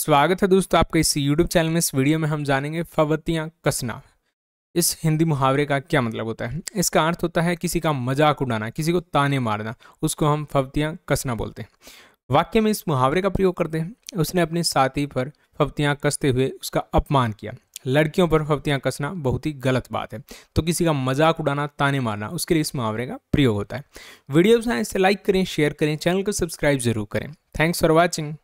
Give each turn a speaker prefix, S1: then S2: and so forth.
S1: स्वागत है दोस्तों आपका इस यूट्यूब चैनल में इस वीडियो में हम जानेंगे फवतियाँ कसना इस हिंदी मुहावरे का क्या मतलब होता है इसका अर्थ होता है किसी का मजाक उड़ाना किसी को ताने मारना उसको हम फवतियाँ कसना बोलते हैं वाक्य में इस मुहावरे का प्रयोग करते हैं उसने अपने साथी पर फवतियाँ कसते हुए उसका अपमान किया लड़कियों पर फवतियाँ कसना बहुत ही गलत बात है तो किसी का मजाक उड़ाना ताने मारना उसके लिए इस मुहावरे का प्रयोग होता है वीडियो पसंद इसे लाइक करें शेयर करें चैनल को सब्सक्राइब जरूर करें थैंक्स फॉर वॉचिंग